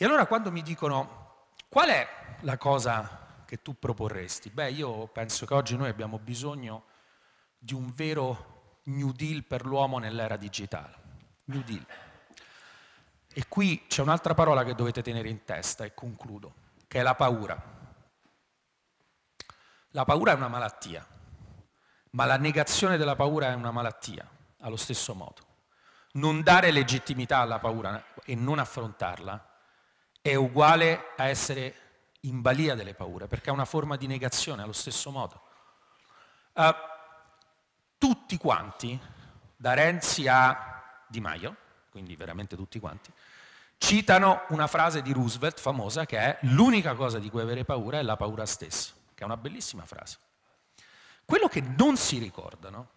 E allora quando mi dicono qual è la cosa che tu proporresti? Beh, io penso che oggi noi abbiamo bisogno di un vero New Deal per l'uomo nell'era digitale. New Deal. E qui c'è un'altra parola che dovete tenere in testa e concludo, che è la paura. La paura è una malattia, ma la negazione della paura è una malattia, allo stesso modo. Non dare legittimità alla paura e non affrontarla è uguale a essere in balia delle paure, perché è una forma di negazione allo stesso modo. Uh, tutti quanti, da Renzi a Di Maio, quindi veramente tutti quanti, citano una frase di Roosevelt famosa che è l'unica cosa di cui avere paura è la paura stessa, che è una bellissima frase. Quello che non si ricordano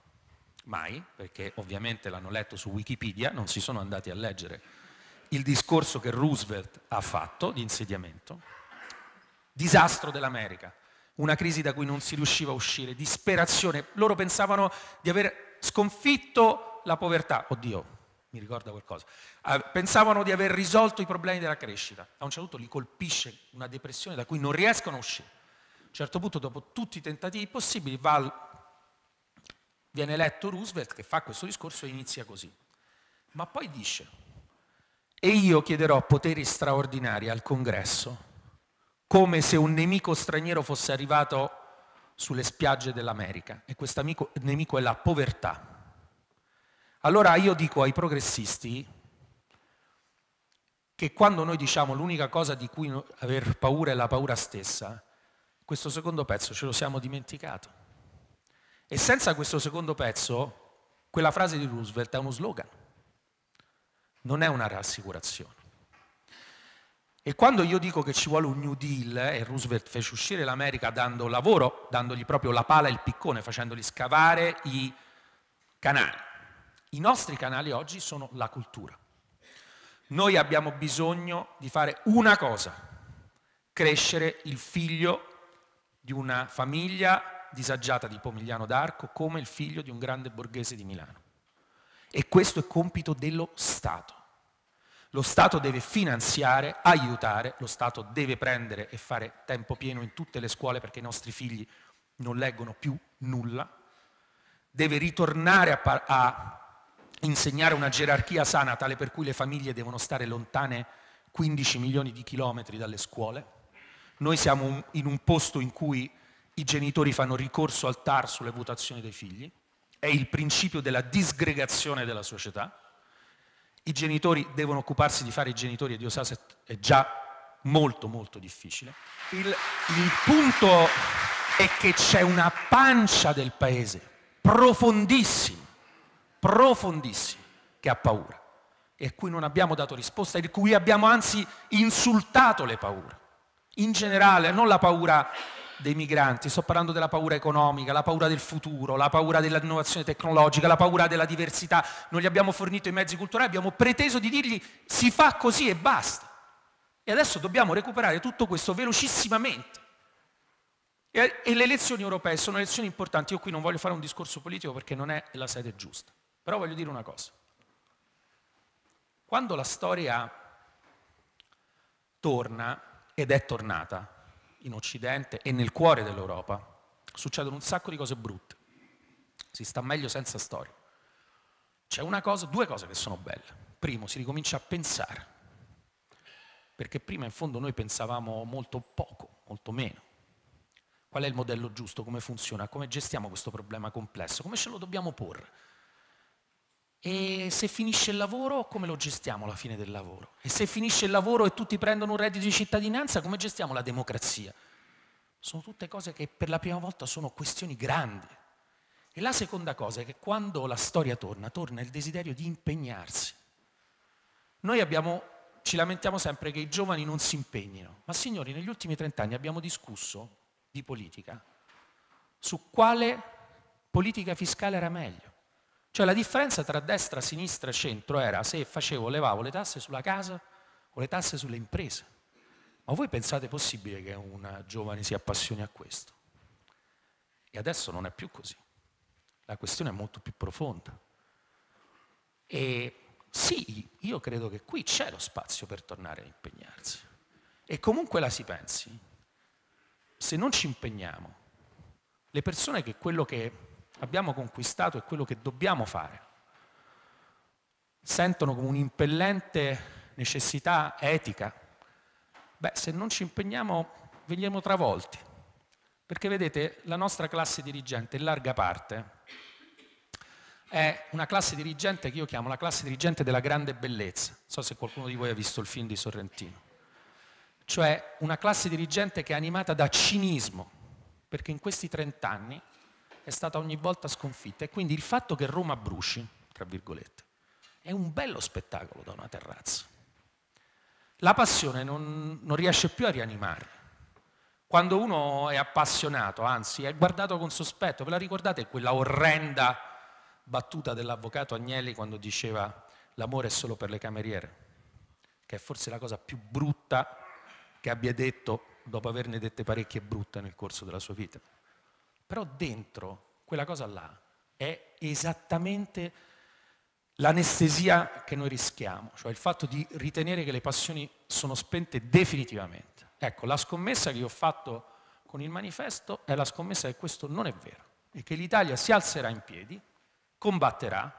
mai, perché ovviamente l'hanno letto su Wikipedia, non si sono andati a leggere il discorso che Roosevelt ha fatto di insediamento, disastro dell'America, una crisi da cui non si riusciva a uscire, disperazione, loro pensavano di aver sconfitto la povertà, oddio, mi ricorda qualcosa, ah, pensavano di aver risolto i problemi della crescita, a un certo punto li colpisce una depressione da cui non riescono a uscire, a un certo punto dopo tutti i tentativi possibili va, viene eletto Roosevelt che fa questo discorso e inizia così, ma poi dice e io chiederò poteri straordinari al congresso, come se un nemico straniero fosse arrivato sulle spiagge dell'America. E questo nemico è la povertà. Allora io dico ai progressisti che quando noi diciamo l'unica cosa di cui aver paura è la paura stessa, questo secondo pezzo ce lo siamo dimenticato. E senza questo secondo pezzo, quella frase di Roosevelt è uno slogan non è una rassicurazione. E quando io dico che ci vuole un New Deal e Roosevelt fece uscire l'America dando lavoro, dandogli proprio la pala e il piccone, facendogli scavare i canali. I nostri canali oggi sono la cultura. Noi abbiamo bisogno di fare una cosa, crescere il figlio di una famiglia disagiata di Pomigliano d'Arco come il figlio di un grande borghese di Milano. E questo è compito dello Stato. Lo Stato deve finanziare, aiutare, lo Stato deve prendere e fare tempo pieno in tutte le scuole perché i nostri figli non leggono più nulla, deve ritornare a, a insegnare una gerarchia sana tale per cui le famiglie devono stare lontane 15 milioni di chilometri dalle scuole. Noi siamo un, in un posto in cui i genitori fanno ricorso al TAR sulle votazioni dei figli è il principio della disgregazione della società. I genitori devono occuparsi di fare i genitori e Dio sa se è già molto molto difficile. Il, il punto è che c'è una pancia del paese profondissima, profondissima, che ha paura e a cui non abbiamo dato risposta e di cui abbiamo anzi insultato le paure. In generale, non la paura dei migranti, sto parlando della paura economica, la paura del futuro, la paura dell'innovazione tecnologica, la paura della diversità, non gli abbiamo fornito i mezzi culturali, abbiamo preteso di dirgli si fa così e basta. E adesso dobbiamo recuperare tutto questo velocissimamente. E, e le elezioni europee sono elezioni importanti, io qui non voglio fare un discorso politico perché non è la sede giusta, però voglio dire una cosa. Quando la storia torna, ed è tornata, in Occidente e nel cuore dell'Europa succedono un sacco di cose brutte. Si sta meglio senza storia. C'è una cosa, due cose che sono belle. Primo, si ricomincia a pensare, perché prima in fondo noi pensavamo molto poco, molto meno. Qual è il modello giusto? Come funziona? Come gestiamo questo problema complesso? Come ce lo dobbiamo porre? E se finisce il lavoro, come lo gestiamo la fine del lavoro? E se finisce il lavoro e tutti prendono un reddito di cittadinanza, come gestiamo la democrazia? Sono tutte cose che per la prima volta sono questioni grandi. E la seconda cosa è che quando la storia torna, torna il desiderio di impegnarsi. Noi abbiamo, ci lamentiamo sempre che i giovani non si impegnino, ma signori, negli ultimi trent'anni abbiamo discusso di politica, su quale politica fiscale era meglio cioè la differenza tra destra, sinistra e centro era se facevo, levavo le tasse sulla casa o le tasse sulle imprese. Ma voi pensate possibile che un giovane si appassioni a questo? E adesso non è più così. La questione è molto più profonda. E sì, io credo che qui c'è lo spazio per tornare a impegnarsi. E comunque la si pensi, se non ci impegniamo, le persone che quello che abbiamo conquistato e quello che dobbiamo fare. Sentono come un'impellente necessità etica. Beh, se non ci impegniamo veniamo travolti. Perché vedete, la nostra classe dirigente in larga parte è una classe dirigente che io chiamo la classe dirigente della grande bellezza. Non so se qualcuno di voi ha visto il film di Sorrentino. Cioè una classe dirigente che è animata da cinismo, perché in questi 30 anni è stata ogni volta sconfitta. E quindi il fatto che Roma bruci, tra virgolette, è un bello spettacolo da una terrazza. La passione non, non riesce più a rianimare. Quando uno è appassionato, anzi è guardato con sospetto, ve la ricordate quella orrenda battuta dell'avvocato Agnelli quando diceva l'amore è solo per le cameriere, che è forse la cosa più brutta che abbia detto dopo averne dette parecchie brutte nel corso della sua vita però dentro quella cosa là è esattamente l'anestesia che noi rischiamo, cioè il fatto di ritenere che le passioni sono spente definitivamente. Ecco, la scommessa che io ho fatto con il manifesto è la scommessa che questo non è vero e che l'Italia si alzerà in piedi, combatterà,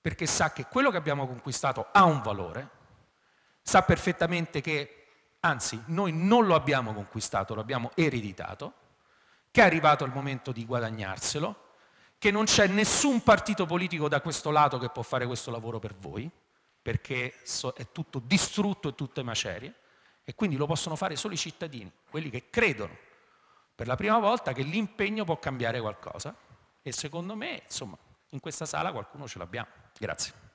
perché sa che quello che abbiamo conquistato ha un valore, sa perfettamente che, anzi, noi non lo abbiamo conquistato, lo abbiamo ereditato, che è arrivato il momento di guadagnarselo, che non c'è nessun partito politico da questo lato che può fare questo lavoro per voi, perché è tutto distrutto e tutte macerie, e quindi lo possono fare solo i cittadini, quelli che credono per la prima volta che l'impegno può cambiare qualcosa e secondo me, insomma, in questa sala qualcuno ce l'abbiamo. Grazie.